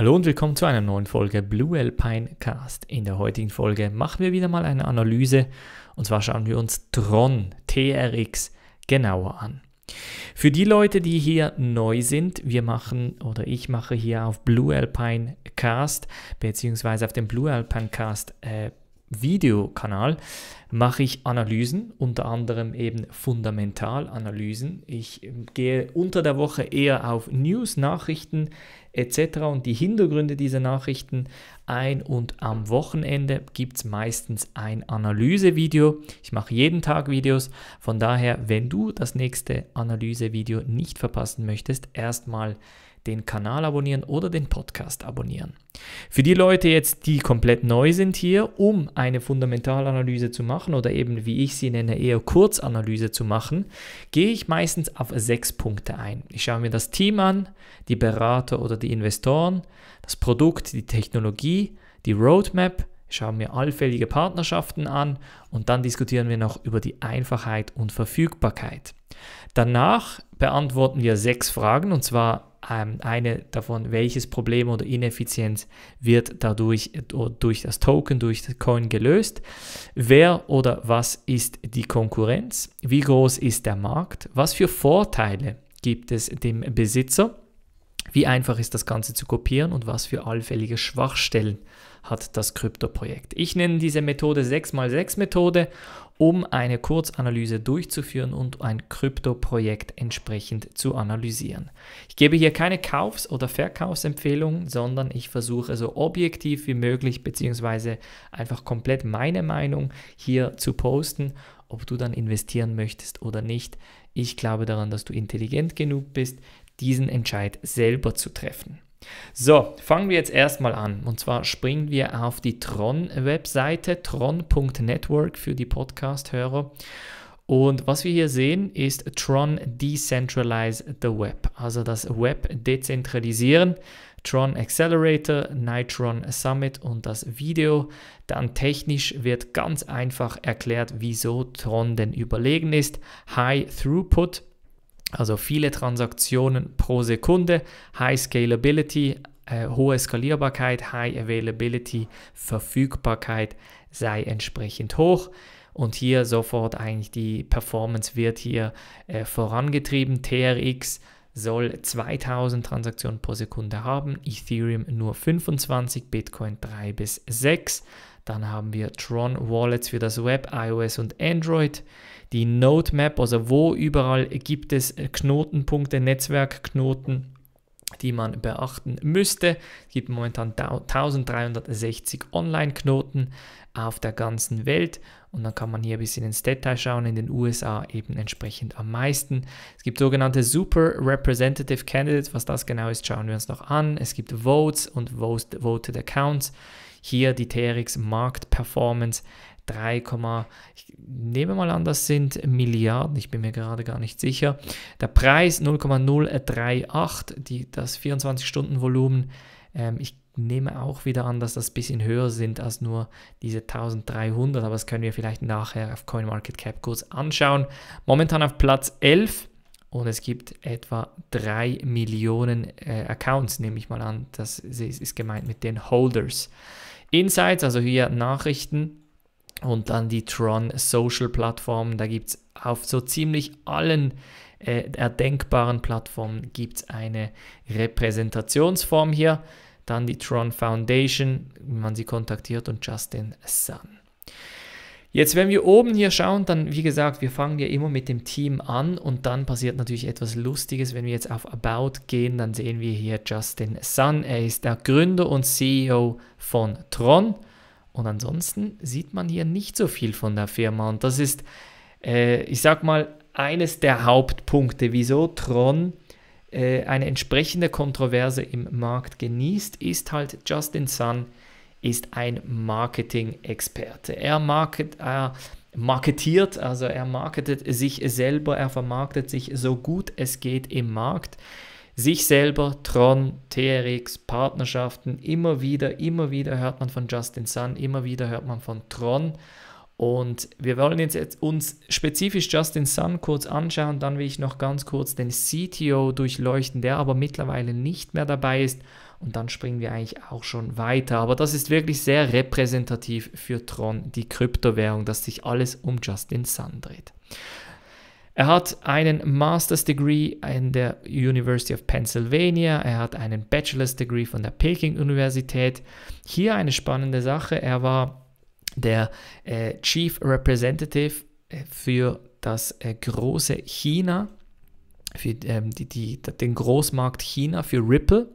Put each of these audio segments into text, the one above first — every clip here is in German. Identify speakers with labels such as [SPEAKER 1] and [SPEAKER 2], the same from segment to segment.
[SPEAKER 1] Hallo und willkommen zu einer neuen Folge Blue Alpine Cast. In der heutigen Folge machen wir wieder mal eine Analyse und zwar schauen wir uns Tron TRX genauer an. Für die Leute, die hier neu sind, wir machen oder ich mache hier auf Blue Alpine Cast bzw. auf dem Blue Alpine Cast äh, Videokanal mache ich Analysen, unter anderem eben Fundamentalanalysen. Ich ähm, gehe unter der Woche eher auf News, Nachrichten etc. und die Hintergründe dieser Nachrichten ein und am Wochenende gibt es meistens ein Analysevideo. Ich mache jeden Tag Videos, von daher, wenn du das nächste Analysevideo nicht verpassen möchtest, erstmal den Kanal abonnieren oder den Podcast abonnieren. Für die Leute jetzt, die komplett neu sind hier, um eine Fundamentalanalyse zu machen oder eben, wie ich sie nenne, eher Kurzanalyse zu machen, gehe ich meistens auf sechs Punkte ein. Ich schaue mir das Team an, die Berater oder die Investoren, das Produkt, die Technologie, die Roadmap, schaue mir allfällige Partnerschaften an und dann diskutieren wir noch über die Einfachheit und Verfügbarkeit. Danach beantworten wir sechs Fragen und zwar ähm, eine davon, welches Problem oder Ineffizienz wird dadurch durch das Token, durch das Coin gelöst, wer oder was ist die Konkurrenz, wie groß ist der Markt, was für Vorteile gibt es dem Besitzer wie einfach ist das Ganze zu kopieren und was für allfällige Schwachstellen hat das Krypto-Projekt? Ich nenne diese Methode 6x6-Methode, um eine Kurzanalyse durchzuführen und ein Krypto-Projekt entsprechend zu analysieren. Ich gebe hier keine Kaufs- oder Verkaufsempfehlungen, sondern ich versuche so objektiv wie möglich bzw. einfach komplett meine Meinung hier zu posten ob du dann investieren möchtest oder nicht. Ich glaube daran, dass du intelligent genug bist, diesen Entscheid selber zu treffen. So, fangen wir jetzt erstmal an. Und zwar springen wir auf die Tron-Webseite, tron.network für die Podcast-Hörer. Und was wir hier sehen, ist Tron Decentralize the Web, also das Web dezentralisieren. Tron Accelerator, Nitron Summit und das Video. Dann technisch wird ganz einfach erklärt, wieso Tron denn überlegen ist. High Throughput, also viele Transaktionen pro Sekunde, High Scalability, äh, hohe Skalierbarkeit, High Availability, Verfügbarkeit sei entsprechend hoch. Und hier sofort eigentlich die Performance wird hier äh, vorangetrieben. TRX soll 2000 Transaktionen pro Sekunde haben, Ethereum nur 25, Bitcoin 3 bis 6. Dann haben wir Tron Wallets für das Web, iOS und Android. Die Node Map, also wo überall gibt es äh, Knotenpunkte, Netzwerkknoten, die man beachten müsste. Es gibt momentan 1360 Online-Knoten auf der ganzen Welt und dann kann man hier ein bisschen ins Detail schauen, in den USA eben entsprechend am meisten. Es gibt sogenannte Super Representative Candidates, was das genau ist, schauen wir uns noch an. Es gibt Votes und Voted Accounts. Hier die TRX Markt Performance 3, ich nehme mal an, das sind Milliarden, ich bin mir gerade gar nicht sicher. Der Preis 0,038, die, das 24-Stunden-Volumen. Ähm, ich nehme auch wieder an, dass das ein bisschen höher sind als nur diese 1300, aber das können wir vielleicht nachher auf CoinMarketCap kurz anschauen. Momentan auf Platz 11 und es gibt etwa 3 Millionen äh, Accounts, nehme ich mal an. Das ist, ist gemeint mit den Holders. Insights, also hier Nachrichten und dann die Tron Social Plattform. Da gibt es auf so ziemlich allen äh, erdenkbaren Plattformen gibt's eine Repräsentationsform hier dann die Tron Foundation, wie man sie kontaktiert und Justin Sun. Jetzt, wenn wir oben hier schauen, dann, wie gesagt, wir fangen ja immer mit dem Team an und dann passiert natürlich etwas Lustiges. Wenn wir jetzt auf About gehen, dann sehen wir hier Justin Sun. Er ist der Gründer und CEO von Tron. Und ansonsten sieht man hier nicht so viel von der Firma. Und das ist, äh, ich sag mal, eines der Hauptpunkte, wieso Tron äh, eine entsprechende Kontroverse im Markt genießt, ist halt Justin Sun, ist ein Marketing-Experte. Er, market, er marketiert, also er marketet sich selber, er vermarktet sich so gut es geht im Markt. Sich selber, Tron, TRX, Partnerschaften, immer wieder, immer wieder hört man von Justin Sun, immer wieder hört man von Tron. Und wir wollen jetzt uns spezifisch Justin Sun kurz anschauen, dann will ich noch ganz kurz den CTO durchleuchten, der aber mittlerweile nicht mehr dabei ist. Und dann springen wir eigentlich auch schon weiter. Aber das ist wirklich sehr repräsentativ für Tron, die Kryptowährung, dass sich alles um Justin Sun dreht. Er hat einen Master's Degree an der University of Pennsylvania, er hat einen Bachelor's Degree von der Peking Universität. Hier eine spannende Sache, er war der äh, Chief Representative äh, für das äh, große China, für ähm, die, die, den Großmarkt China, für Ripple.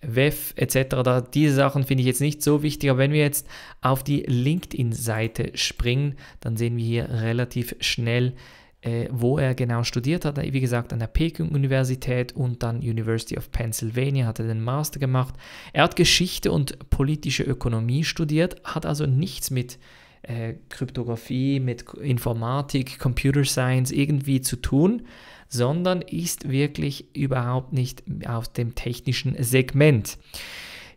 [SPEAKER 1] WEF etc. Da, diese Sachen finde ich jetzt nicht so wichtig, aber wenn wir jetzt auf die LinkedIn-Seite springen, dann sehen wir hier relativ schnell äh, wo er genau studiert hat. Wie gesagt, an der Peking-Universität und dann University of Pennsylvania hat er den Master gemacht. Er hat Geschichte und politische Ökonomie studiert, hat also nichts mit äh, Kryptographie, mit Informatik, Computer Science irgendwie zu tun, sondern ist wirklich überhaupt nicht auf dem technischen Segment.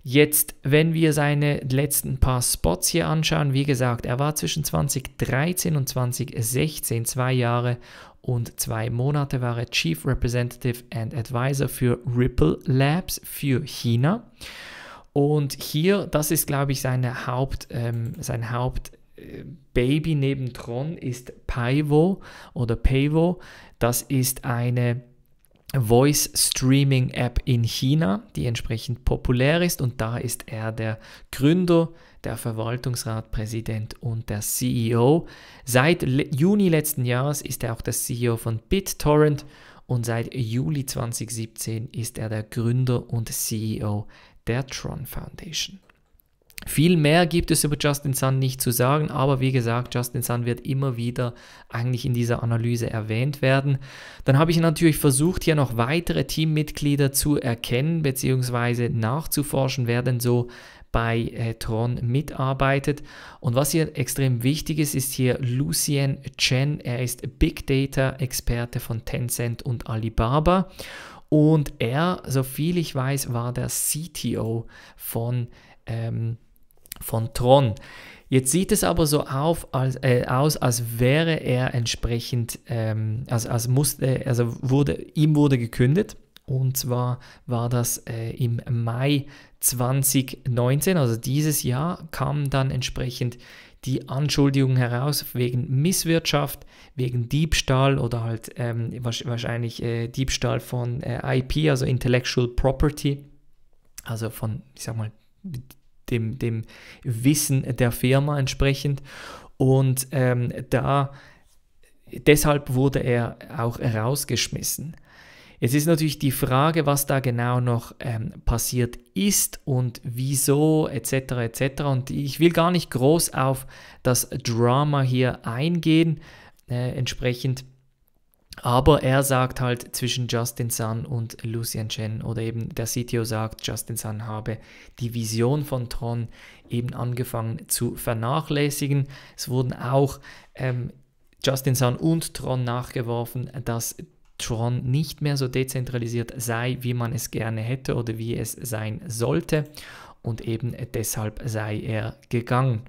[SPEAKER 1] Jetzt, wenn wir seine letzten paar Spots hier anschauen, wie gesagt, er war zwischen 2013 und 2016, zwei Jahre und zwei Monate war er Chief Representative and Advisor für Ripple Labs für China. Und hier, das ist, glaube ich, seine Haupt, ähm, sein Hauptbaby äh, Baby neben Tron ist Paivo oder Paivo. Das ist eine Voice Streaming App in China, die entsprechend populär ist. Und da ist er der Gründer, der Verwaltungsrat, Präsident und der CEO. Seit Juni letzten Jahres ist er auch der CEO von BitTorrent und seit Juli 2017 ist er der Gründer und CEO der Tron Foundation. Viel mehr gibt es über Justin Sun nicht zu sagen, aber wie gesagt, Justin Sun wird immer wieder eigentlich in dieser Analyse erwähnt werden. Dann habe ich natürlich versucht, hier noch weitere Teammitglieder zu erkennen bzw. nachzuforschen, wer denn so bei äh, Tron mitarbeitet. Und was hier extrem wichtig ist, ist hier Lucien Chen. Er ist Big Data Experte von Tencent und Alibaba. Und er, soviel ich weiß, war der CTO von ähm, von Tron. Jetzt sieht es aber so auf, als, äh, aus, als wäre er entsprechend, ähm, als, als musste, also wurde, ihm wurde gekündigt. Und zwar war das äh, im Mai 2019, also dieses Jahr, kam dann entsprechend die Anschuldigung heraus wegen Misswirtschaft, wegen Diebstahl oder halt ähm, wahrscheinlich äh, Diebstahl von äh, IP, also Intellectual Property, also von, ich sag mal, dem, dem Wissen der Firma entsprechend. Und ähm, da, deshalb wurde er auch rausgeschmissen. Jetzt ist natürlich die Frage, was da genau noch ähm, passiert ist und wieso etc. etc. Und ich will gar nicht groß auf das Drama hier eingehen. Äh, entsprechend aber er sagt halt zwischen Justin Sun und Lucian Chen oder eben der CTO sagt, Justin Sun habe die Vision von Tron eben angefangen zu vernachlässigen. Es wurden auch ähm, Justin Sun und Tron nachgeworfen, dass Tron nicht mehr so dezentralisiert sei, wie man es gerne hätte oder wie es sein sollte. Und eben deshalb sei er gegangen.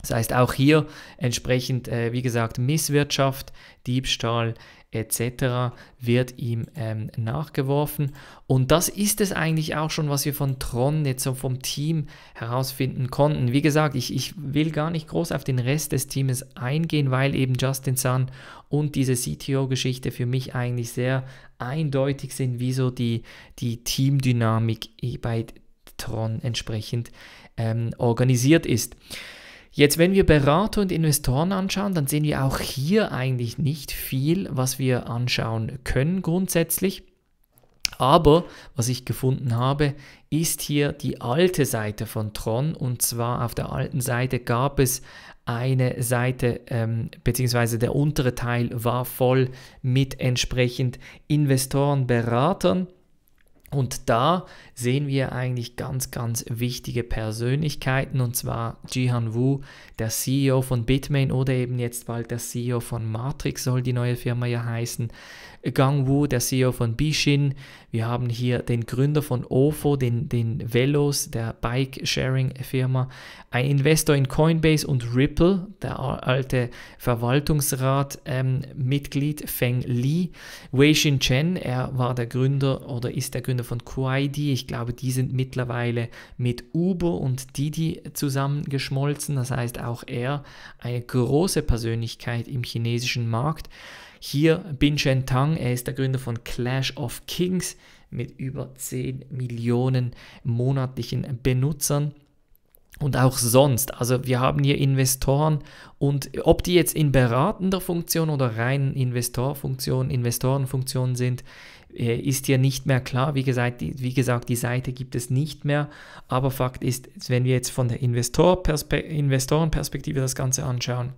[SPEAKER 1] Das heißt, auch hier entsprechend, äh, wie gesagt, Misswirtschaft, Diebstahl, etc. wird ihm ähm, nachgeworfen. Und das ist es eigentlich auch schon, was wir von Tron jetzt so vom Team herausfinden konnten. Wie gesagt, ich, ich will gar nicht groß auf den Rest des Teams eingehen, weil eben Justin Sun und diese CTO-Geschichte für mich eigentlich sehr eindeutig sind, wieso die, die Teamdynamik bei Tron entsprechend ähm, organisiert ist. Jetzt, wenn wir Berater und Investoren anschauen, dann sehen wir auch hier eigentlich nicht viel, was wir anschauen können grundsätzlich. Aber was ich gefunden habe, ist hier die alte Seite von Tron. Und zwar auf der alten Seite gab es eine Seite, ähm, beziehungsweise der untere Teil war voll mit entsprechend Investoren, Beratern. Und da sehen wir eigentlich ganz, ganz wichtige Persönlichkeiten, und zwar Jihan Wu, der CEO von Bitmain oder eben jetzt bald der CEO von Matrix soll die neue Firma ja heißen, Gang Wu, der CEO von Bishin. Wir haben hier den Gründer von OFO, den, den Velos, der Bike-Sharing-Firma. Ein Investor in Coinbase und Ripple, der alte Verwaltungsrat-Mitglied ähm, Feng Li. Wei Xin Chen, er war der Gründer oder ist der Gründer von Kuaidi. Ich glaube, die sind mittlerweile mit Uber und Didi zusammengeschmolzen. Das heißt, auch er eine große Persönlichkeit im chinesischen Markt. Hier Bin Shen Tang, er ist der Gründer von Clash of Kings mit über 10 Millionen monatlichen Benutzern. Und auch sonst, also wir haben hier Investoren und ob die jetzt in beratender Funktion oder rein Investorfunktion, Investorenfunktion sind, äh, ist hier nicht mehr klar. Wie gesagt, die, wie gesagt, die Seite gibt es nicht mehr. Aber Fakt ist, wenn wir jetzt von der Investorenperspektive das Ganze anschauen,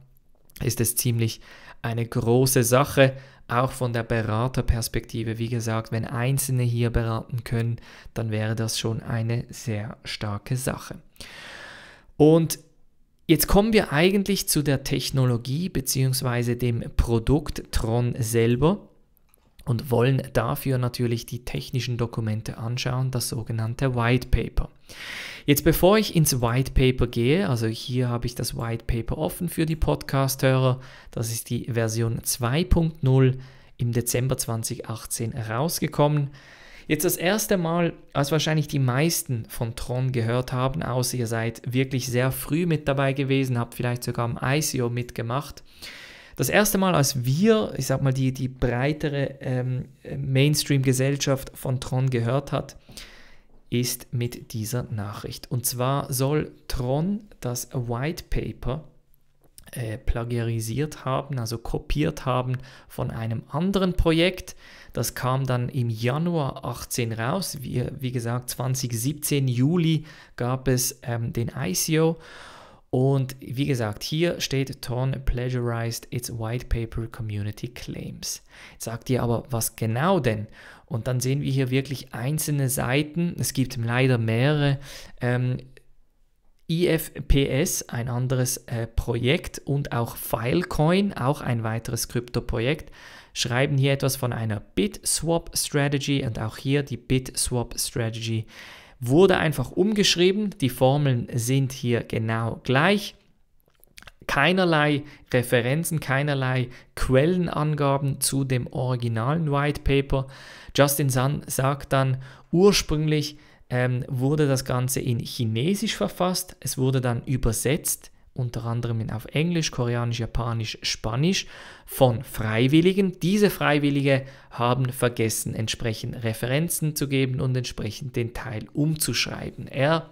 [SPEAKER 1] ist es ziemlich eine große Sache, auch von der Beraterperspektive. Wie gesagt, wenn Einzelne hier beraten können, dann wäre das schon eine sehr starke Sache. Und Jetzt kommen wir eigentlich zu der Technologie bzw. dem Produkt Tron selber und wollen dafür natürlich die technischen Dokumente anschauen, das sogenannte White Paper. Jetzt bevor ich ins White Paper gehe, also hier habe ich das White Paper offen für die Podcast-Hörer, das ist die Version 2.0 im Dezember 2018 rausgekommen. Jetzt das erste Mal, als wahrscheinlich die meisten von Tron gehört haben, außer ihr seid wirklich sehr früh mit dabei gewesen, habt vielleicht sogar am ICO mitgemacht. Das erste Mal, als wir, ich sag mal, die, die breitere ähm, Mainstream-Gesellschaft von Tron gehört hat, ist mit dieser Nachricht. Und zwar soll Tron das White Paper äh, plagiarisiert haben, also kopiert haben von einem anderen Projekt. Das kam dann im Januar 18 raus. Wie, wie gesagt, 2017, Juli gab es ähm, den ICO. Und wie gesagt, hier steht Tron plagiarized its white paper community claims. Jetzt sagt ihr aber, was genau denn? Und dann sehen wir hier wirklich einzelne Seiten. Es gibt leider mehrere. Ähm, IFPS, ein anderes äh, Projekt und auch Filecoin, auch ein weiteres Krypto-Projekt, schreiben hier etwas von einer bit swap strategy und auch hier die bit swap strategy wurde einfach umgeschrieben. Die Formeln sind hier genau gleich keinerlei Referenzen, keinerlei Quellenangaben zu dem originalen White Paper. Justin Sun sagt dann, ursprünglich ähm, wurde das Ganze in Chinesisch verfasst, es wurde dann übersetzt unter anderem auf Englisch, Koreanisch, Japanisch, Spanisch von Freiwilligen. Diese Freiwillige haben vergessen, entsprechend Referenzen zu geben und entsprechend den Teil umzuschreiben. Er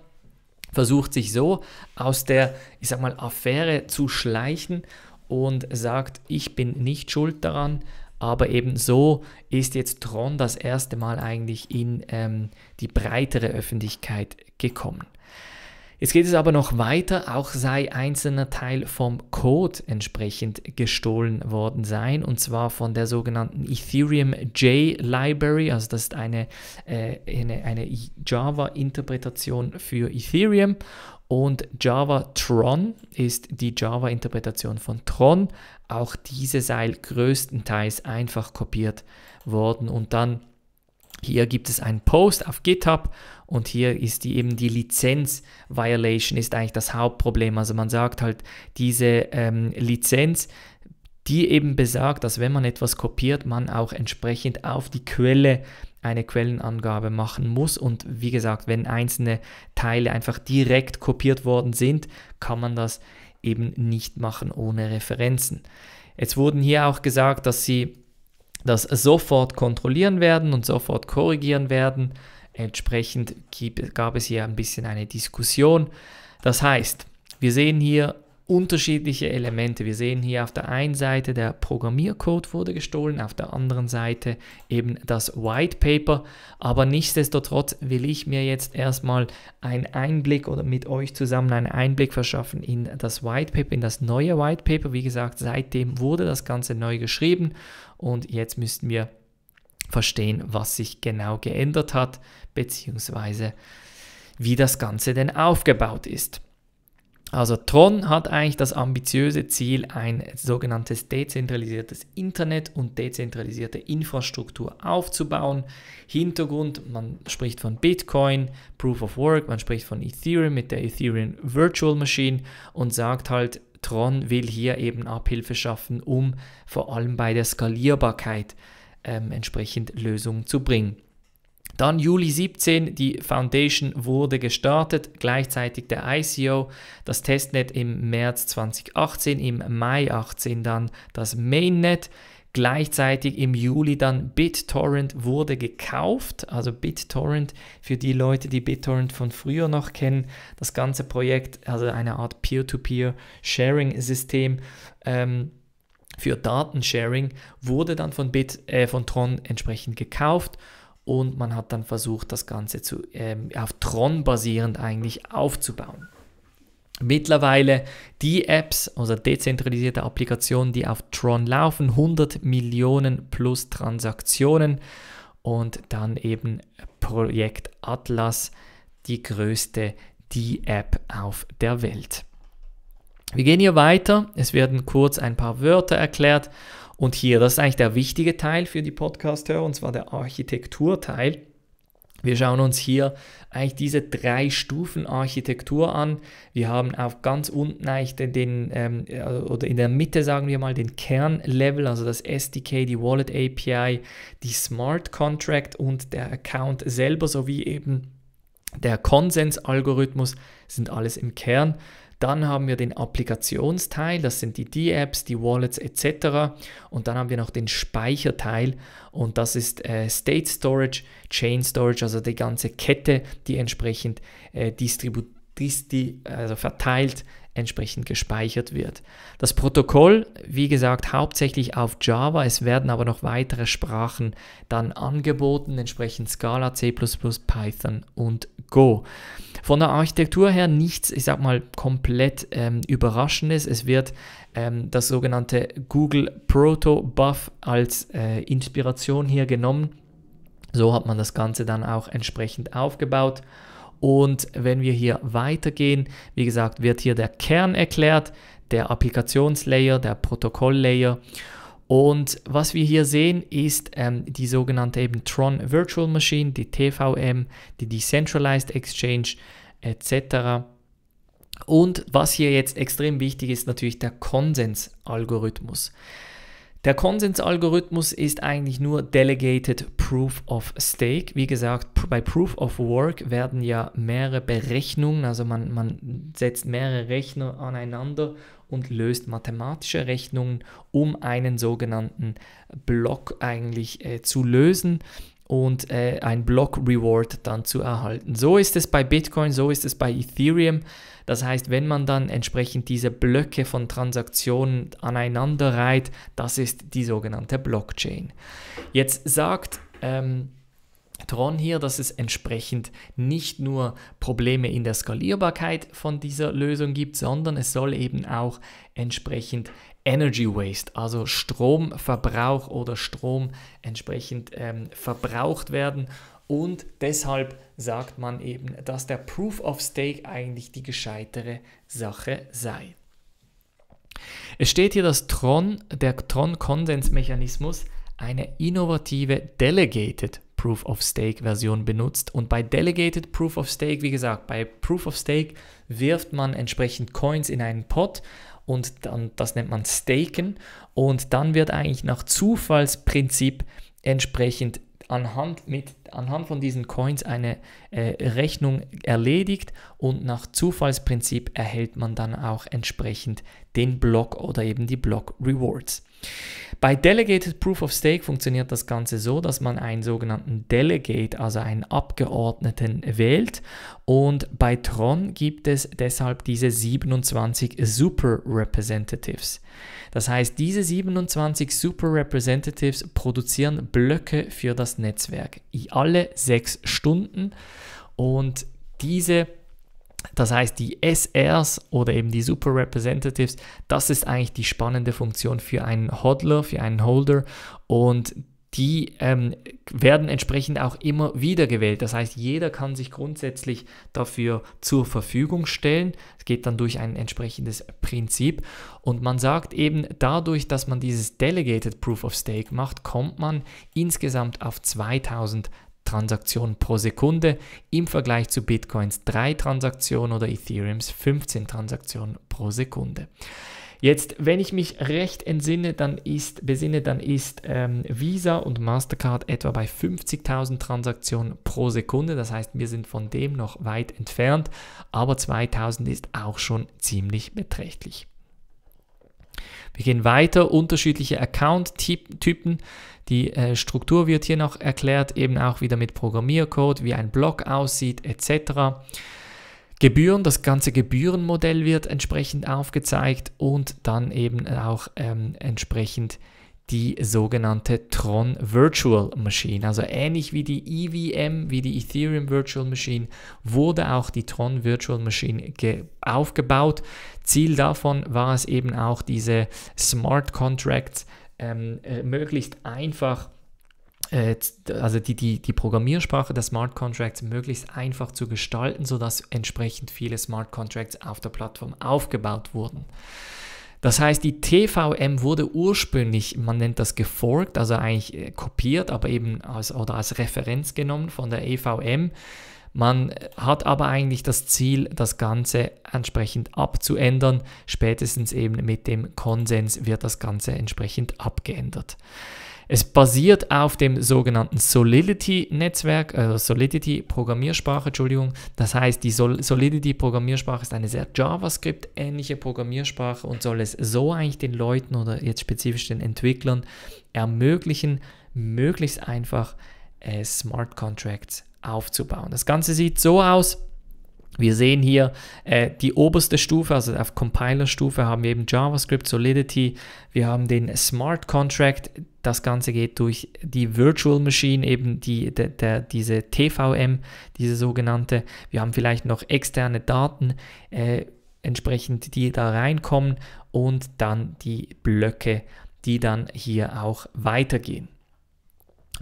[SPEAKER 1] versucht sich so aus der, ich sag mal, Affäre zu schleichen und sagt, ich bin nicht schuld daran, aber eben so ist jetzt Tron das erste Mal eigentlich in ähm, die breitere Öffentlichkeit gekommen. Jetzt geht es aber noch weiter, auch sei einzelner Teil vom Code entsprechend gestohlen worden sein, und zwar von der sogenannten Ethereum J Library, also das ist eine, äh, eine, eine Java-Interpretation für Ethereum. Und Java Tron ist die Java-Interpretation von Tron. Auch diese sei größtenteils einfach kopiert worden. Und dann hier gibt es einen Post auf GitHub und hier ist die, eben die Lizenz-Violation ist eigentlich das Hauptproblem. Also man sagt halt, diese ähm, Lizenz, die eben besagt, dass wenn man etwas kopiert, man auch entsprechend auf die Quelle eine Quellenangabe machen muss. Und wie gesagt, wenn einzelne Teile einfach direkt kopiert worden sind, kann man das eben nicht machen ohne Referenzen. Jetzt wurden hier auch gesagt, dass sie das sofort kontrollieren werden und sofort korrigieren werden. Entsprechend gab es hier ein bisschen eine Diskussion. Das heißt, wir sehen hier unterschiedliche Elemente. Wir sehen hier auf der einen Seite der Programmiercode wurde gestohlen, auf der anderen Seite eben das White Paper. Aber nichtsdestotrotz will ich mir jetzt erstmal einen Einblick oder mit euch zusammen einen Einblick verschaffen in das White Paper, in das neue White Paper. Wie gesagt, seitdem wurde das Ganze neu geschrieben und jetzt müssten wir verstehen, was sich genau geändert hat, beziehungsweise wie das Ganze denn aufgebaut ist. Also Tron hat eigentlich das ambitiöse Ziel, ein sogenanntes dezentralisiertes Internet und dezentralisierte Infrastruktur aufzubauen. Hintergrund, man spricht von Bitcoin, Proof of Work, man spricht von Ethereum mit der Ethereum Virtual Machine und sagt halt, Tron will hier eben Abhilfe schaffen, um vor allem bei der Skalierbarkeit äh, ähm, entsprechend Lösungen zu bringen. Dann Juli 17, die Foundation wurde gestartet, gleichzeitig der ICO, das Testnet im März 2018, im Mai 18 dann das Mainnet. Gleichzeitig im Juli dann BitTorrent wurde gekauft, also BitTorrent für die Leute, die BitTorrent von früher noch kennen. Das ganze Projekt, also eine Art Peer-to-Peer-Sharing-System. Ähm, für Datensharing wurde dann von, Bit, äh, von Tron entsprechend gekauft und man hat dann versucht, das Ganze zu, äh, auf Tron basierend eigentlich aufzubauen. Mittlerweile die Apps, also dezentralisierte Applikationen, die auf Tron laufen, 100 Millionen plus Transaktionen und dann eben Projekt Atlas, die größte D-App auf der Welt. Wir gehen hier weiter. Es werden kurz ein paar Wörter erklärt. Und hier, das ist eigentlich der wichtige Teil für die Podcast-Hörer, und zwar der Architekturteil. Wir schauen uns hier eigentlich diese drei Stufen Architektur an. Wir haben auf ganz unten eigentlich den, den ähm, äh, oder in der Mitte sagen wir mal den Kernlevel, also das SDK, die Wallet API, die Smart Contract und der Account selber sowie eben der Konsensalgorithmus sind alles im Kern. Dann haben wir den Applikationsteil, das sind die D-Apps, die Wallets etc. Und dann haben wir noch den Speicherteil und das ist äh, State Storage, Chain Storage, also die ganze Kette, die entsprechend äh, distributiert die also verteilt entsprechend gespeichert wird. Das Protokoll, wie gesagt, hauptsächlich auf Java. Es werden aber noch weitere Sprachen dann angeboten, entsprechend Scala, C++, Python und Go. Von der Architektur her nichts, ich sag mal, komplett ähm, Überraschendes. Es wird ähm, das sogenannte Google Proto-Buff als äh, Inspiration hier genommen. So hat man das Ganze dann auch entsprechend aufgebaut. Und wenn wir hier weitergehen, wie gesagt, wird hier der Kern erklärt, der Applikationslayer, der Protokolllayer und was wir hier sehen, ist ähm, die sogenannte eben Tron Virtual Machine, die TVM, die Decentralized Exchange etc. Und was hier jetzt extrem wichtig ist, natürlich der Konsensalgorithmus. algorithmus der Konsensalgorithmus ist eigentlich nur Delegated Proof of Stake. Wie gesagt, bei Proof of Work werden ja mehrere Berechnungen, also man, man setzt mehrere Rechner aneinander und löst mathematische Rechnungen, um einen sogenannten Block eigentlich äh, zu lösen und äh, ein Block Reward dann zu erhalten. So ist es bei Bitcoin, so ist es bei Ethereum. Das heißt, wenn man dann entsprechend diese Blöcke von Transaktionen aneinander reiht, das ist die sogenannte Blockchain. Jetzt sagt ähm, Tron hier, dass es entsprechend nicht nur Probleme in der Skalierbarkeit von dieser Lösung gibt, sondern es soll eben auch entsprechend Energy Waste, also Stromverbrauch oder Strom entsprechend ähm, verbraucht werden. Und deshalb sagt man eben, dass der Proof of Stake eigentlich die gescheitere Sache sei. Es steht hier, dass Tron, der Tron-Konsensmechanismus eine innovative Delegated Proof of Stake Version benutzt. Und bei Delegated Proof of Stake, wie gesagt, bei Proof of Stake wirft man entsprechend Coins in einen Pot und dann, das nennt man Staken und dann wird eigentlich nach Zufallsprinzip entsprechend anhand, mit, anhand von diesen Coins eine äh, Rechnung erledigt und nach Zufallsprinzip erhält man dann auch entsprechend den Block oder eben die Block Rewards. Bei Delegated Proof of Stake funktioniert das Ganze so, dass man einen sogenannten Delegate, also einen Abgeordneten wählt und bei Tron gibt es deshalb diese 27 Super Representatives. Das heißt, diese 27 Super Representatives produzieren Blöcke für das Netzwerk, alle sechs Stunden und diese das heißt, die SRs oder eben die Super Representatives, das ist eigentlich die spannende Funktion für einen Hodler, für einen Holder und die ähm, werden entsprechend auch immer wieder gewählt. Das heißt, jeder kann sich grundsätzlich dafür zur Verfügung stellen. Es geht dann durch ein entsprechendes Prinzip. Und man sagt eben, dadurch, dass man dieses Delegated Proof of Stake macht, kommt man insgesamt auf 2000 Transaktionen pro Sekunde im Vergleich zu Bitcoins 3 Transaktionen oder Ethereums 15 Transaktionen pro Sekunde. Jetzt, wenn ich mich recht entsinne, dann ist, besinne, dann ist ähm, Visa und Mastercard etwa bei 50.000 Transaktionen pro Sekunde. Das heißt, wir sind von dem noch weit entfernt, aber 2.000 ist auch schon ziemlich beträchtlich. Wir gehen weiter, unterschiedliche Account-Typen. Die äh, Struktur wird hier noch erklärt, eben auch wieder mit Programmiercode, wie ein Block aussieht etc. Gebühren, das ganze Gebührenmodell wird entsprechend aufgezeigt und dann eben auch ähm, entsprechend die sogenannte Tron Virtual Machine. Also ähnlich wie die EVM, wie die Ethereum Virtual Machine, wurde auch die Tron Virtual Machine aufgebaut. Ziel davon war es eben auch, diese Smart Contracts ähm, äh, möglichst einfach äh, also die, die, die Programmiersprache der Smart Contracts möglichst einfach zu gestalten, sodass entsprechend viele Smart Contracts auf der Plattform aufgebaut wurden. Das heißt, die TVM wurde ursprünglich, man nennt das geforkt, also eigentlich äh, kopiert, aber eben als, oder als Referenz genommen von der EVM. Man hat aber eigentlich das Ziel, das Ganze entsprechend abzuändern. Spätestens eben mit dem Konsens wird das Ganze entsprechend abgeändert. Es basiert auf dem sogenannten Solidity-Netzwerk, äh, Solidity-Programmiersprache, Entschuldigung. Das heißt, die Sol Solidity-Programmiersprache ist eine sehr JavaScript-ähnliche Programmiersprache und soll es so eigentlich den Leuten oder jetzt spezifisch den Entwicklern ermöglichen, möglichst einfach äh, Smart Contracts aufzubauen. Das Ganze sieht so aus. Wir sehen hier äh, die oberste Stufe, also auf Compiler-Stufe haben wir eben JavaScript, Solidity, wir haben den Smart Contract, das Ganze geht durch die Virtual Machine, eben die, der, der, diese TVM, diese sogenannte. Wir haben vielleicht noch externe Daten äh, entsprechend, die da reinkommen und dann die Blöcke, die dann hier auch weitergehen.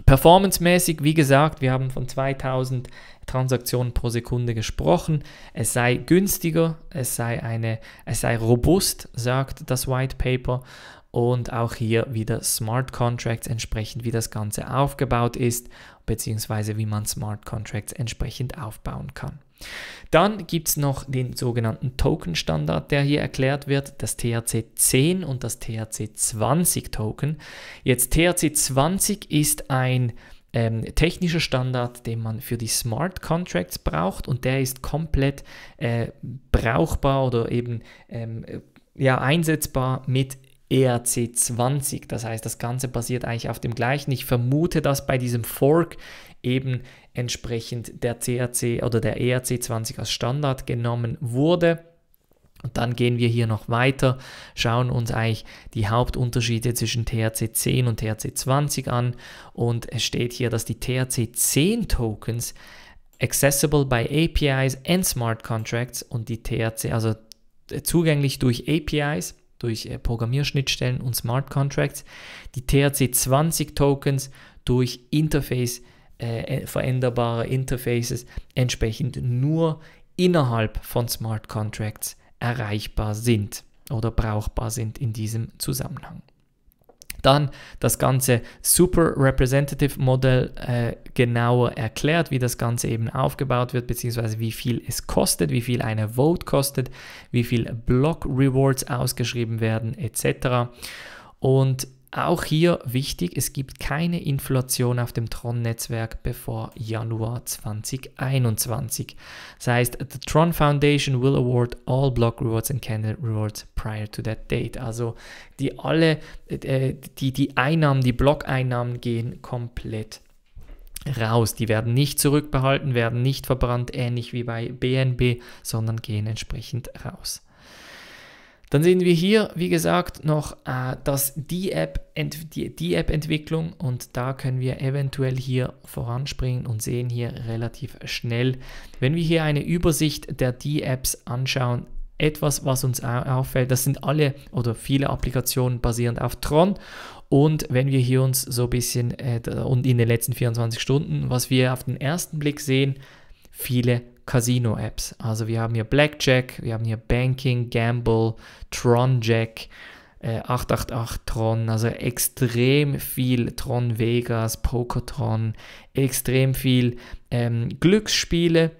[SPEAKER 1] Performance-mäßig, wie gesagt, wir haben von 2000 Transaktionen pro Sekunde gesprochen. Es sei günstiger, es sei eine, es sei robust, sagt das White Paper und auch hier wieder Smart Contracts entsprechend, wie das Ganze aufgebaut ist, beziehungsweise wie man Smart Contracts entsprechend aufbauen kann. Dann gibt es noch den sogenannten Token-Standard, der hier erklärt wird, das THC10 und das THC20-Token. Jetzt THC20 ist ein ähm, technischer Standard, den man für die Smart Contracts braucht und der ist komplett äh, brauchbar oder eben ähm, äh, ja, einsetzbar mit ERC20. Das heißt, das Ganze basiert eigentlich auf dem gleichen. Ich vermute, dass bei diesem Fork eben entsprechend der CRC oder der ERC20 als Standard genommen wurde. Und dann gehen wir hier noch weiter, schauen uns eigentlich die Hauptunterschiede zwischen THC 10 und THC 20 an. Und es steht hier, dass die THC 10 Tokens accessible by APIs and Smart Contracts und die THC, also äh, zugänglich durch APIs durch äh, Programmierschnittstellen und Smart Contracts, die THC20 Tokens durch Interface äh, äh, veränderbare Interfaces entsprechend nur innerhalb von Smart Contracts erreichbar sind oder brauchbar sind in diesem Zusammenhang. Dann das ganze Super Representative Modell äh, genauer erklärt, wie das Ganze eben aufgebaut wird, beziehungsweise wie viel es kostet, wie viel eine Vote kostet, wie viel Block Rewards ausgeschrieben werden, etc. Und auch hier wichtig, es gibt keine Inflation auf dem Tron-Netzwerk bevor Januar 2021. Das heißt, the Tron Foundation will award all block rewards and candidate rewards prior to that date. Also die alle, äh, die, die Einnahmen, die Block-Einnahmen gehen komplett raus. Die werden nicht zurückbehalten, werden nicht verbrannt, ähnlich wie bei BNB, sondern gehen entsprechend raus. Dann sehen wir hier, wie gesagt, noch äh, das die App, die, die App Entwicklung und da können wir eventuell hier voranspringen und sehen hier relativ schnell, wenn wir hier eine Übersicht der die Apps anschauen, etwas, was uns auffällt, das sind alle oder viele Applikationen basierend auf Tron. Und wenn wir hier uns so ein bisschen äh, und in den letzten 24 Stunden, was wir auf den ersten Blick sehen, viele Casino-Apps. Also wir haben hier Blackjack, wir haben hier Banking, Gamble, Tronjack, äh, 888 Tron, also extrem viel Tron Vegas, Pokotron, extrem viel ähm, Glücksspiele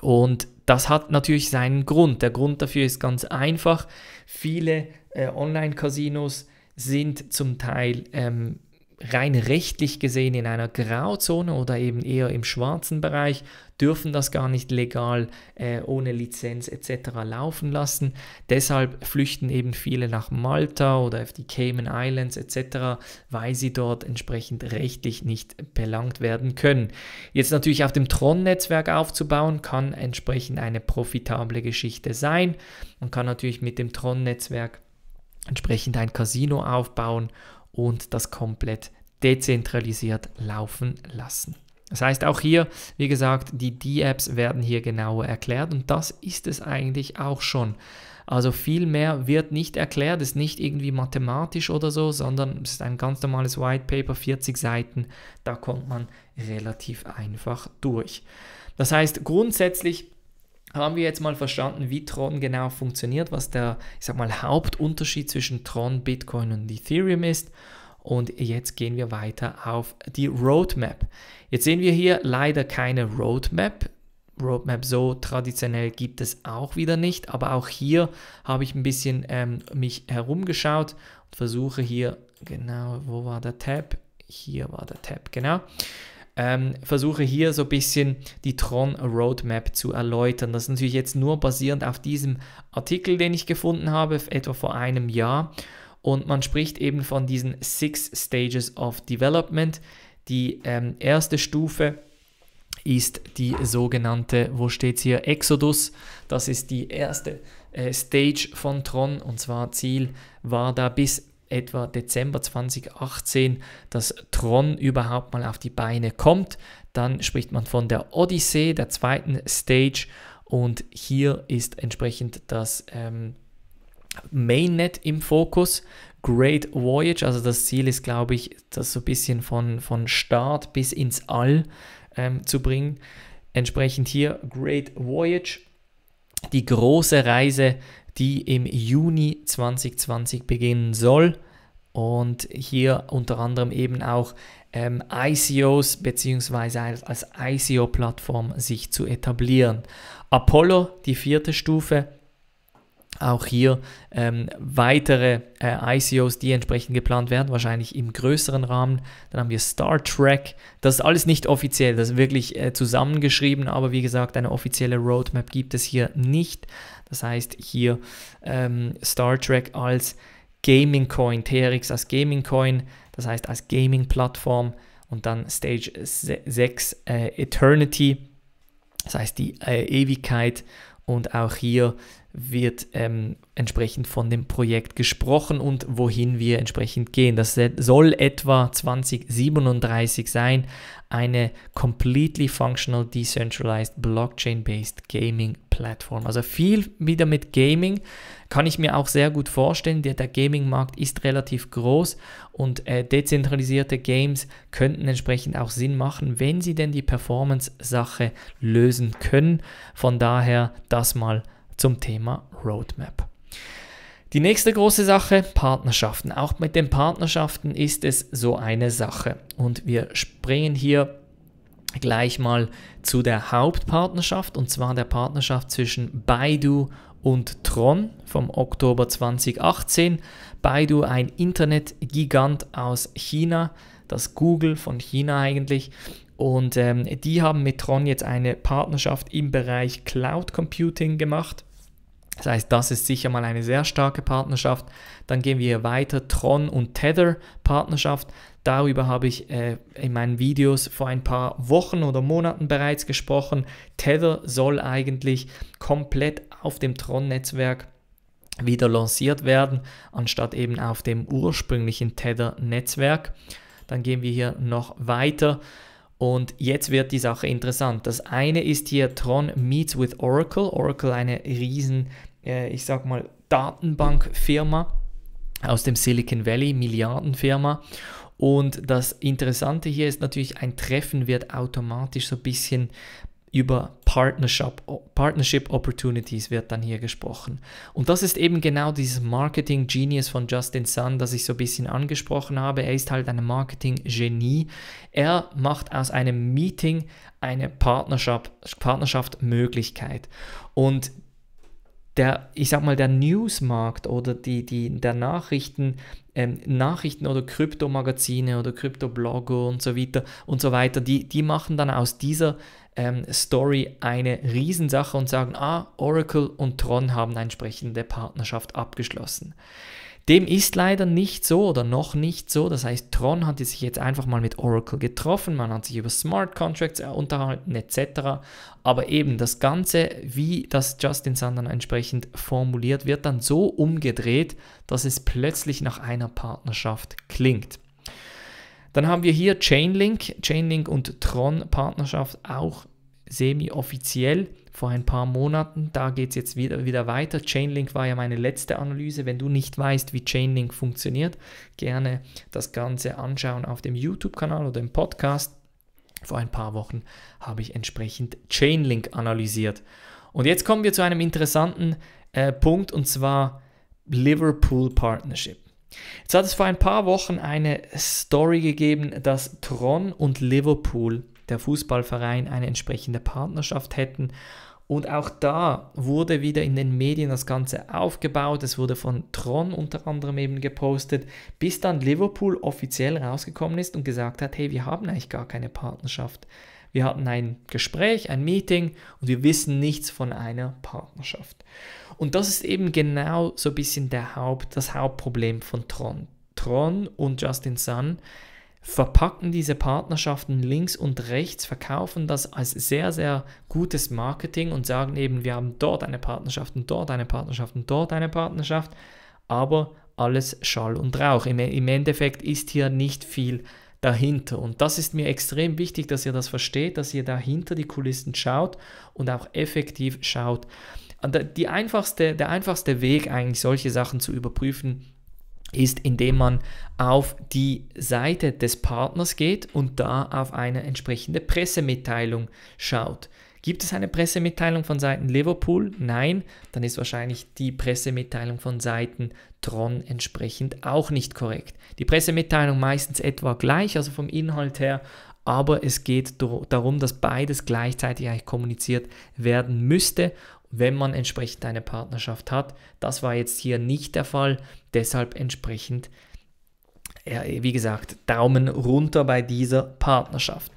[SPEAKER 1] und das hat natürlich seinen Grund. Der Grund dafür ist ganz einfach. Viele äh, Online-Casinos sind zum Teil ähm, rein rechtlich gesehen in einer Grauzone oder eben eher im schwarzen Bereich, dürfen das gar nicht legal äh, ohne Lizenz etc. laufen lassen. Deshalb flüchten eben viele nach Malta oder auf die Cayman Islands etc., weil sie dort entsprechend rechtlich nicht belangt werden können. Jetzt natürlich auf dem Tron-Netzwerk aufzubauen, kann entsprechend eine profitable Geschichte sein. Man kann natürlich mit dem Tron-Netzwerk entsprechend ein Casino aufbauen und das komplett dezentralisiert laufen lassen. Das heißt, auch hier, wie gesagt, die D-Apps werden hier genauer erklärt und das ist es eigentlich auch schon. Also viel mehr wird nicht erklärt, ist nicht irgendwie mathematisch oder so, sondern es ist ein ganz normales White Paper, 40 Seiten, da kommt man relativ einfach durch. Das heißt, grundsätzlich haben wir jetzt mal verstanden, wie Tron genau funktioniert, was der, ich sag mal, Hauptunterschied zwischen Tron, Bitcoin und Ethereum ist. Und jetzt gehen wir weiter auf die Roadmap. Jetzt sehen wir hier leider keine Roadmap. Roadmap so traditionell gibt es auch wieder nicht, aber auch hier habe ich ein bisschen ähm, mich herumgeschaut und versuche hier, genau, wo war der Tab? Hier war der Tab, genau ähm, versuche hier so ein bisschen die Tron Roadmap zu erläutern. Das ist natürlich jetzt nur basierend auf diesem Artikel, den ich gefunden habe, etwa vor einem Jahr. Und man spricht eben von diesen Six Stages of Development. Die ähm, erste Stufe ist die sogenannte, wo steht es hier, Exodus. Das ist die erste äh, Stage von Tron und zwar Ziel war da bis etwa Dezember 2018, dass Tron überhaupt mal auf die Beine kommt. Dann spricht man von der Odyssee, der zweiten Stage. Und hier ist entsprechend das ähm, Mainnet im Fokus. Great Voyage, also das Ziel ist, glaube ich, das so ein bisschen von, von Start bis ins All ähm, zu bringen. Entsprechend hier Great Voyage, die große Reise, die im Juni 2020 beginnen soll und hier unter anderem eben auch ähm, ICOs beziehungsweise als ICO-Plattform sich zu etablieren. Apollo, die vierte Stufe, auch hier ähm, weitere äh, ICOs, die entsprechend geplant werden, wahrscheinlich im größeren Rahmen. Dann haben wir Star Trek. Das ist alles nicht offiziell, das ist wirklich äh, zusammengeschrieben, aber wie gesagt, eine offizielle Roadmap gibt es hier nicht. Das heißt, hier ähm, Star Trek als Gaming Coin, TRX als Gaming Coin, das heißt als Gaming Plattform und dann Stage 6 äh, Eternity, das heißt die äh, Ewigkeit und auch hier wird ähm, entsprechend von dem Projekt gesprochen und wohin wir entsprechend gehen. Das soll etwa 2037 sein, eine completely functional decentralized blockchain-based Gaming Platform. Also viel wieder mit Gaming kann ich mir auch sehr gut vorstellen. Der, der Gaming-Markt ist relativ groß und äh, dezentralisierte Games könnten entsprechend auch Sinn machen, wenn sie denn die Performance-Sache lösen können. Von daher das mal zum Thema Roadmap. Die nächste große Sache, Partnerschaften. Auch mit den Partnerschaften ist es so eine Sache. Und wir springen hier gleich mal zu der Hauptpartnerschaft, und zwar der Partnerschaft zwischen Baidu und Tron vom Oktober 2018. Baidu, ein Internetgigant aus China, das Google von China eigentlich. Und ähm, die haben mit Tron jetzt eine Partnerschaft im Bereich Cloud Computing gemacht. Das heißt, das ist sicher mal eine sehr starke Partnerschaft. Dann gehen wir weiter, Tron und Tether Partnerschaft. Darüber habe ich äh, in meinen Videos vor ein paar Wochen oder Monaten bereits gesprochen. Tether soll eigentlich komplett auf dem Tron-Netzwerk wieder lanciert werden, anstatt eben auf dem ursprünglichen Tether-Netzwerk. Dann gehen wir hier noch weiter. Und jetzt wird die Sache interessant. Das eine ist hier Tron meets with Oracle. Oracle, eine riesen, äh, ich sag mal, Datenbankfirma aus dem Silicon Valley, Milliardenfirma. Und das Interessante hier ist natürlich, ein Treffen wird automatisch so ein bisschen über Partnership, Partnership Opportunities wird dann hier gesprochen. Und das ist eben genau dieses Marketing Genius von Justin Sun, das ich so ein bisschen angesprochen habe. Er ist halt ein Marketing Genie. Er macht aus einem Meeting eine Partnerschaft, Partnerschaft Möglichkeit. Und der, ich sag mal, der Newsmarkt oder die, die, der Nachrichten, ähm, Nachrichten oder Kryptomagazine oder Kryptoblogger und so weiter und so weiter, die, die machen dann aus dieser ähm, Story eine Riesensache und sagen, ah, Oracle und Tron haben eine entsprechende Partnerschaft abgeschlossen. Dem ist leider nicht so oder noch nicht so. Das heißt, Tron hat sich jetzt einfach mal mit Oracle getroffen, man hat sich über Smart Contracts äh, unterhalten etc. Aber eben das Ganze, wie das Justin Sandern entsprechend formuliert, wird dann so umgedreht, dass es plötzlich nach einer Partnerschaft klingt. Dann haben wir hier Chainlink, Chainlink und Tron Partnerschaft auch semi-offiziell vor ein paar Monaten. Da geht es jetzt wieder, wieder weiter. Chainlink war ja meine letzte Analyse. Wenn du nicht weißt, wie Chainlink funktioniert, gerne das Ganze anschauen auf dem YouTube-Kanal oder im Podcast. Vor ein paar Wochen habe ich entsprechend Chainlink analysiert. Und jetzt kommen wir zu einem interessanten äh, Punkt und zwar Liverpool Partnership. Jetzt hat es vor ein paar Wochen eine Story gegeben, dass Tron und Liverpool der Fußballverein eine entsprechende Partnerschaft hätten. Und auch da wurde wieder in den Medien das Ganze aufgebaut. Es wurde von Tron unter anderem eben gepostet, bis dann Liverpool offiziell rausgekommen ist und gesagt hat, hey, wir haben eigentlich gar keine Partnerschaft. Wir hatten ein Gespräch, ein Meeting und wir wissen nichts von einer Partnerschaft. Und das ist eben genau so ein bisschen der Haupt, das Hauptproblem von Tron. Tron und Justin Sun verpacken diese Partnerschaften links und rechts, verkaufen das als sehr, sehr gutes Marketing und sagen eben, wir haben dort eine Partnerschaft und dort eine Partnerschaft und dort eine Partnerschaft, aber alles Schall und Rauch. Im, im Endeffekt ist hier nicht viel dahinter. Und das ist mir extrem wichtig, dass ihr das versteht, dass ihr dahinter die Kulissen schaut und auch effektiv schaut. Die einfachste, der einfachste Weg eigentlich solche Sachen zu überprüfen ist, indem man auf die Seite des Partners geht und da auf eine entsprechende Pressemitteilung schaut. Gibt es eine Pressemitteilung von Seiten Liverpool? Nein, dann ist wahrscheinlich die Pressemitteilung von Seiten Tron entsprechend auch nicht korrekt. Die Pressemitteilung meistens etwa gleich, also vom Inhalt her, aber es geht darum, dass beides gleichzeitig eigentlich kommuniziert werden müsste, wenn man entsprechend eine Partnerschaft hat. Das war jetzt hier nicht der Fall. Deshalb entsprechend, wie gesagt, Daumen runter bei dieser Partnerschaft.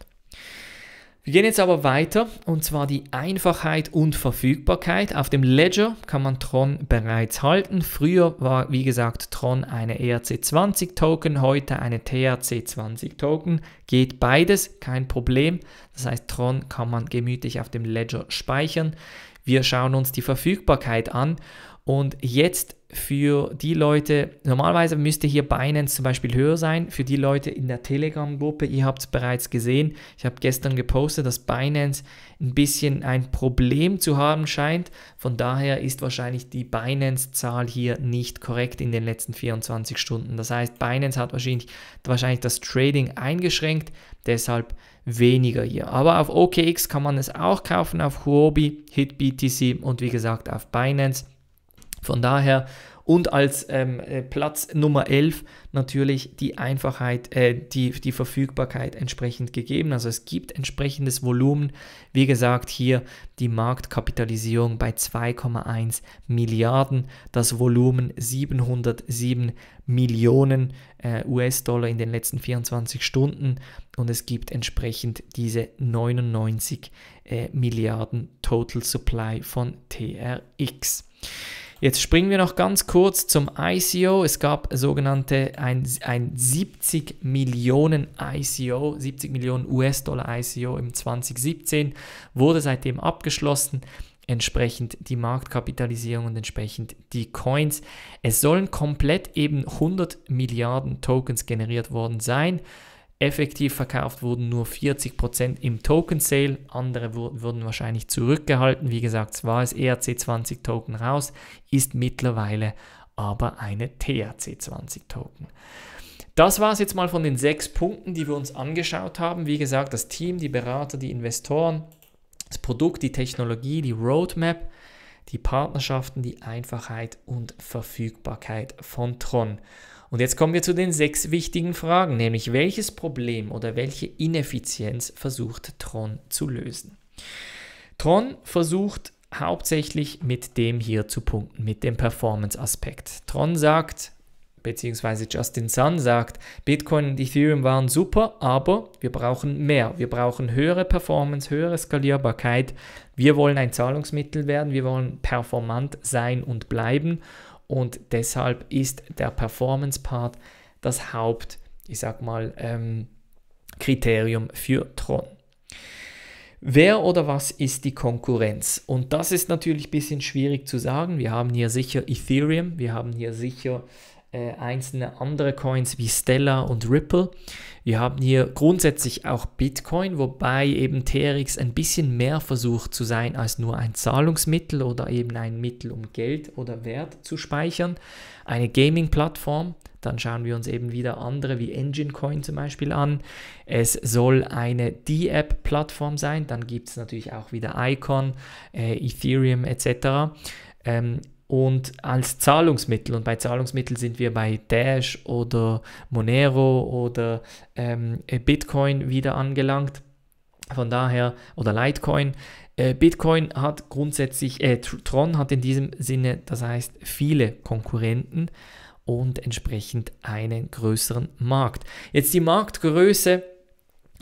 [SPEAKER 1] Wir gehen jetzt aber weiter und zwar die Einfachheit und Verfügbarkeit. Auf dem Ledger kann man Tron bereits halten. Früher war, wie gesagt, Tron eine ERC20 Token, heute eine TRC20 Token. Geht beides, kein Problem. Das heißt, Tron kann man gemütlich auf dem Ledger speichern. Wir schauen uns die Verfügbarkeit an und jetzt für die Leute, normalerweise müsste hier Binance zum Beispiel höher sein, für die Leute in der Telegram-Gruppe, ihr habt es bereits gesehen, ich habe gestern gepostet, dass Binance ein bisschen ein Problem zu haben scheint, von daher ist wahrscheinlich die Binance-Zahl hier nicht korrekt in den letzten 24 Stunden. Das heißt, Binance hat wahrscheinlich, wahrscheinlich das Trading eingeschränkt, deshalb weniger hier. Aber auf OKX kann man es auch kaufen, auf Huobi, HitBTC und wie gesagt auf Binance. Von daher und als ähm, äh, Platz Nummer 11 natürlich die Einfachheit, äh, die, die Verfügbarkeit entsprechend gegeben. Also es gibt entsprechendes Volumen. Wie gesagt, hier die Marktkapitalisierung bei 2,1 Milliarden, das Volumen 707 Millionen äh, US-Dollar in den letzten 24 Stunden und es gibt entsprechend diese 99 äh, Milliarden Total Supply von TRX. Jetzt springen wir noch ganz kurz zum ICO. Es gab sogenannte ein, ein 70 Millionen ICO, 70 Millionen US-Dollar ICO im 2017, wurde seitdem abgeschlossen entsprechend die Marktkapitalisierung und entsprechend die Coins. Es sollen komplett eben 100 Milliarden Tokens generiert worden sein. Effektiv verkauft wurden nur 40% im Token Sale, andere wurden wahrscheinlich zurückgehalten. Wie gesagt, war es ERC20 Token raus, ist mittlerweile aber eine trc 20 Token. Das war es jetzt mal von den sechs Punkten, die wir uns angeschaut haben. Wie gesagt, das Team, die Berater, die Investoren, das Produkt, die Technologie, die Roadmap, die Partnerschaften, die Einfachheit und Verfügbarkeit von Tron. Und jetzt kommen wir zu den sechs wichtigen Fragen, nämlich welches Problem oder welche Ineffizienz versucht Tron zu lösen? Tron versucht hauptsächlich mit dem hier zu punkten, mit dem Performance-Aspekt. Tron sagt, beziehungsweise Justin Sun sagt, Bitcoin und Ethereum waren super, aber wir brauchen mehr. Wir brauchen höhere Performance, höhere Skalierbarkeit. Wir wollen ein Zahlungsmittel werden, wir wollen performant sein und bleiben und deshalb ist der Performance-Part das Haupt, ich sag mal, ähm, Kriterium für Tron. Wer oder was ist die Konkurrenz? Und das ist natürlich ein bisschen schwierig zu sagen. Wir haben hier sicher Ethereum, wir haben hier sicher äh, einzelne andere Coins wie Stella und Ripple. Wir haben hier grundsätzlich auch Bitcoin, wobei eben TRX ein bisschen mehr versucht zu sein als nur ein Zahlungsmittel oder eben ein Mittel, um Geld oder Wert zu speichern. Eine Gaming-Plattform, dann schauen wir uns eben wieder andere wie Engine Coin zum Beispiel an. Es soll eine D-App-Plattform sein, dann gibt es natürlich auch wieder Icon, äh, Ethereum etc und als Zahlungsmittel. Und bei Zahlungsmitteln sind wir bei Dash oder Monero oder ähm, äh, Bitcoin wieder angelangt. Von daher, oder Litecoin. Äh, Bitcoin hat grundsätzlich, äh, Tron hat in diesem Sinne, das heißt, viele Konkurrenten und entsprechend einen größeren Markt. Jetzt die Marktgröße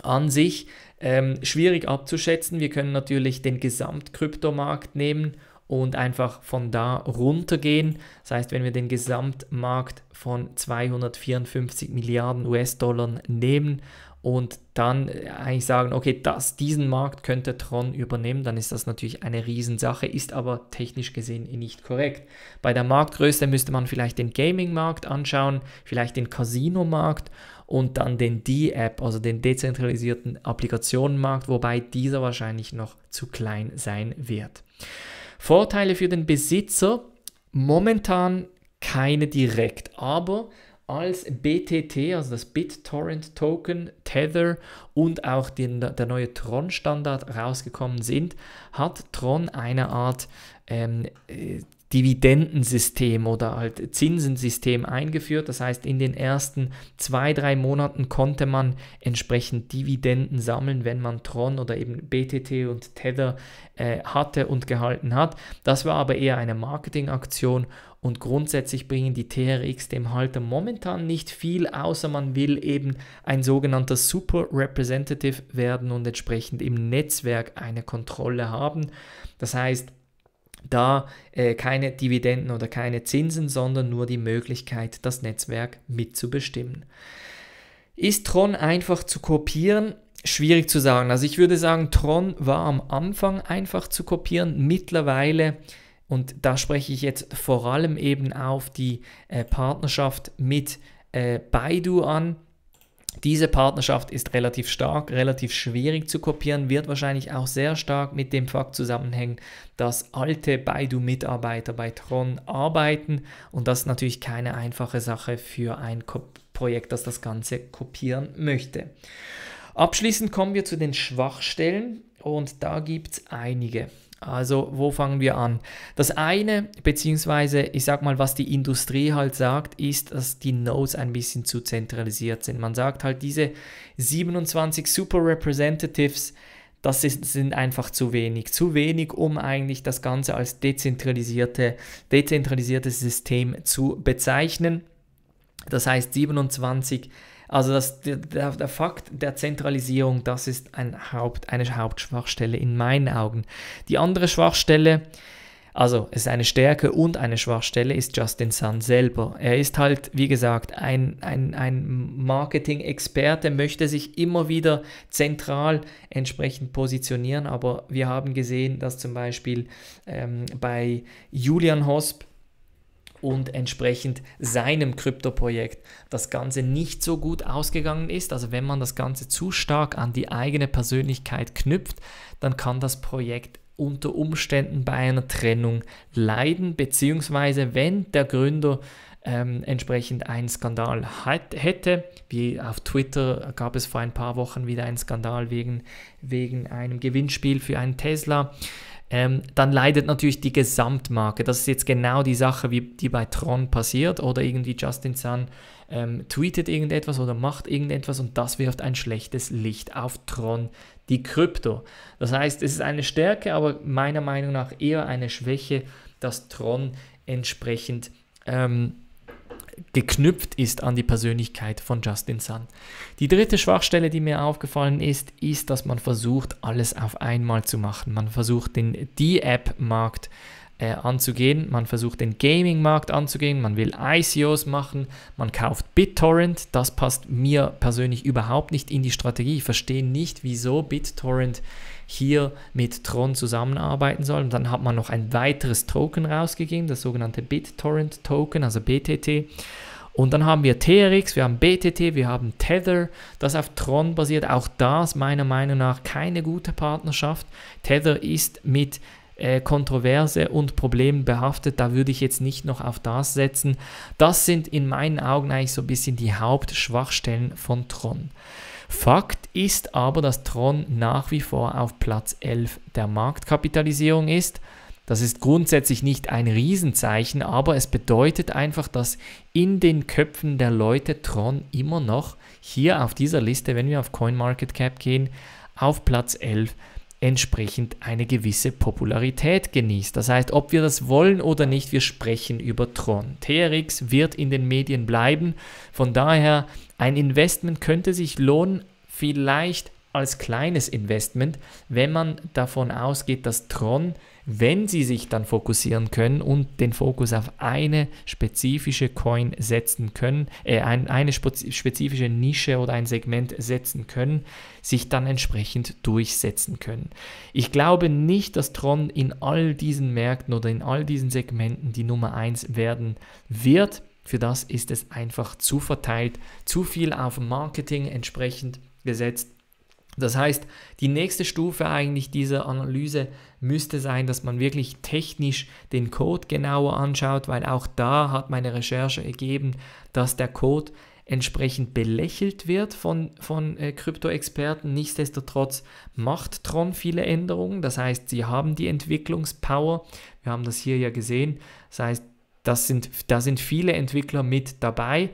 [SPEAKER 1] an sich ähm, schwierig abzuschätzen. Wir können natürlich den Gesamtkryptomarkt nehmen und einfach von da runtergehen. Das heißt, wenn wir den Gesamtmarkt von 254 Milliarden US-Dollar nehmen und dann äh, eigentlich sagen, okay, das, diesen Markt könnte Tron übernehmen, dann ist das natürlich eine Riesensache, ist aber technisch gesehen nicht korrekt. Bei der Marktgröße müsste man vielleicht den Gaming-Markt anschauen, vielleicht den Casino-Markt und dann den D-App, also den dezentralisierten Applikationenmarkt, wobei dieser wahrscheinlich noch zu klein sein wird. Vorteile für den Besitzer momentan keine direkt, aber als BTT, also das BitTorrent Token, Tether und auch den, der neue Tron Standard rausgekommen sind, hat Tron eine Art ähm, äh, Dividendensystem oder halt Zinsensystem eingeführt. Das heißt, in den ersten zwei, drei Monaten konnte man entsprechend Dividenden sammeln, wenn man Tron oder eben BTT und Tether äh, hatte und gehalten hat. Das war aber eher eine Marketingaktion und grundsätzlich bringen die TRX dem Halter momentan nicht viel, außer man will eben ein sogenannter Super Representative werden und entsprechend im Netzwerk eine Kontrolle haben. Das heißt, da äh, keine Dividenden oder keine Zinsen, sondern nur die Möglichkeit, das Netzwerk mitzubestimmen. Ist Tron einfach zu kopieren? Schwierig zu sagen. Also ich würde sagen, Tron war am Anfang einfach zu kopieren. Mittlerweile und da spreche ich jetzt vor allem eben auf die äh, Partnerschaft mit äh, Baidu an. Diese Partnerschaft ist relativ stark, relativ schwierig zu kopieren, wird wahrscheinlich auch sehr stark mit dem Fakt zusammenhängen, dass alte Baidu-Mitarbeiter bei Tron arbeiten und das ist natürlich keine einfache Sache für ein Ko Projekt, das das Ganze kopieren möchte. Abschließend kommen wir zu den Schwachstellen und da gibt es einige. Also wo fangen wir an? Das eine, beziehungsweise ich sag mal, was die Industrie halt sagt, ist, dass die Nodes ein bisschen zu zentralisiert sind. Man sagt halt, diese 27 Super Representatives, das ist, sind einfach zu wenig. Zu wenig, um eigentlich das Ganze als dezentralisierte, dezentralisiertes System zu bezeichnen. Das heißt, 27 Representatives. Also das, der, der Fakt der Zentralisierung, das ist ein Haupt, eine Hauptschwachstelle in meinen Augen. Die andere Schwachstelle, also es ist eine Stärke und eine Schwachstelle, ist Justin Sun selber. Er ist halt, wie gesagt, ein, ein, ein Marketing-Experte, möchte sich immer wieder zentral entsprechend positionieren, aber wir haben gesehen, dass zum Beispiel ähm, bei Julian Hosp, und entsprechend seinem Krypto-Projekt das Ganze nicht so gut ausgegangen ist, also wenn man das Ganze zu stark an die eigene Persönlichkeit knüpft, dann kann das Projekt unter Umständen bei einer Trennung leiden, beziehungsweise wenn der Gründer ähm, entsprechend einen Skandal hat, hätte, wie auf Twitter gab es vor ein paar Wochen wieder einen Skandal wegen, wegen einem Gewinnspiel für einen Tesla, ähm, dann leidet natürlich die Gesamtmarke. Das ist jetzt genau die Sache, wie, die bei Tron passiert oder irgendwie Justin Sun ähm, tweetet irgendetwas oder macht irgendetwas und das wirft ein schlechtes Licht auf Tron, die Krypto. Das heißt, es ist eine Stärke, aber meiner Meinung nach eher eine Schwäche, dass Tron entsprechend ähm, geknüpft ist an die Persönlichkeit von Justin Sun. Die dritte Schwachstelle, die mir aufgefallen ist, ist, dass man versucht, alles auf einmal zu machen. Man versucht, den D-App-Markt äh, anzugehen, man versucht, den Gaming-Markt anzugehen, man will ICOs machen, man kauft BitTorrent. Das passt mir persönlich überhaupt nicht in die Strategie. Ich verstehe nicht, wieso BitTorrent hier mit Tron zusammenarbeiten soll. Und dann hat man noch ein weiteres Token rausgegeben, das sogenannte BitTorrent Token, also BTT. Und dann haben wir TRX, wir haben BTT, wir haben Tether, das auf Tron basiert. Auch das meiner Meinung nach keine gute Partnerschaft. Tether ist mit äh, Kontroverse und Problemen behaftet. Da würde ich jetzt nicht noch auf das setzen. Das sind in meinen Augen eigentlich so ein bisschen die Hauptschwachstellen von Tron. Fakt ist aber, dass Tron nach wie vor auf Platz 11 der Marktkapitalisierung ist. Das ist grundsätzlich nicht ein Riesenzeichen, aber es bedeutet einfach, dass in den Köpfen der Leute Tron immer noch hier auf dieser Liste, wenn wir auf CoinMarketCap gehen, auf Platz 11 entsprechend eine gewisse Popularität genießt. Das heißt, ob wir das wollen oder nicht, wir sprechen über Tron. TRX wird in den Medien bleiben. Von daher, ein Investment könnte sich lohnen, vielleicht als kleines Investment, wenn man davon ausgeht, dass Tron wenn sie sich dann fokussieren können und den Fokus auf eine spezifische Coin setzen können, äh, ein, eine spezifische Nische oder ein Segment setzen können, sich dann entsprechend durchsetzen können. Ich glaube nicht, dass Tron in all diesen Märkten oder in all diesen Segmenten die Nummer 1 werden wird. Für das ist es einfach zu verteilt, zu viel auf Marketing entsprechend gesetzt. Das heißt, die nächste Stufe eigentlich dieser Analyse müsste sein, dass man wirklich technisch den Code genauer anschaut, weil auch da hat meine Recherche ergeben, dass der Code entsprechend belächelt wird von, von äh, Krypto-Experten. Nichtsdestotrotz macht Tron viele Änderungen. Das heißt, sie haben die Entwicklungspower. Wir haben das hier ja gesehen. Das heißt, das sind, da sind viele Entwickler mit dabei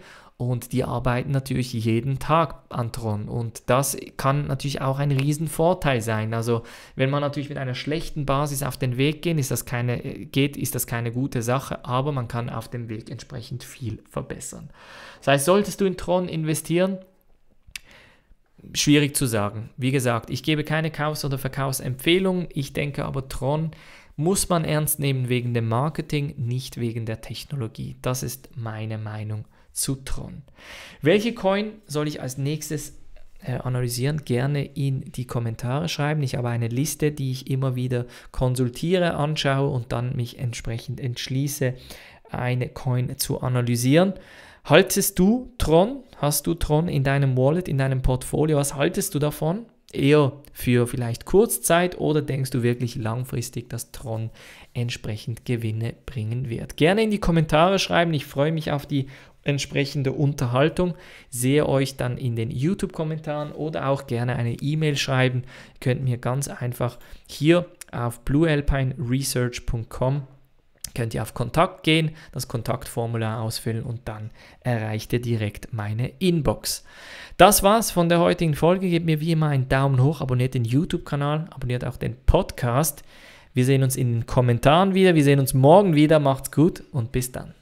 [SPEAKER 1] und die arbeiten natürlich jeden Tag an Tron. Und das kann natürlich auch ein Riesenvorteil sein. Also wenn man natürlich mit einer schlechten Basis auf den Weg gehen, ist das keine, geht, ist das keine gute Sache, aber man kann auf dem Weg entsprechend viel verbessern. Das heißt, solltest du in Tron investieren, schwierig zu sagen. Wie gesagt, ich gebe keine Kaufs- oder Verkaufsempfehlungen. Ich denke aber, Tron muss man ernst nehmen wegen dem Marketing, nicht wegen der Technologie. Das ist meine Meinung zu Tron. Welche Coin soll ich als nächstes äh, analysieren, gerne in die Kommentare schreiben. Ich habe eine Liste, die ich immer wieder konsultiere, anschaue und dann mich entsprechend entschließe, eine Coin zu analysieren. Haltest du Tron? Hast du Tron in deinem Wallet, in deinem Portfolio? Was haltest du davon? Eher für vielleicht Kurzzeit oder denkst du wirklich langfristig, dass Tron entsprechend Gewinne bringen wird? Gerne in die Kommentare schreiben. Ich freue mich auf die entsprechende Unterhaltung. Sehe euch dann in den YouTube-Kommentaren oder auch gerne eine E-Mail schreiben. Ihr könnt mir ganz einfach hier auf bluealpineresearch.com könnt ihr auf Kontakt gehen, das Kontaktformular ausfüllen und dann erreicht ihr direkt meine Inbox. Das war's von der heutigen Folge. Gebt mir wie immer einen Daumen hoch, abonniert den YouTube-Kanal, abonniert auch den Podcast. Wir sehen uns in den Kommentaren wieder, wir sehen uns morgen wieder. Macht's gut und bis dann.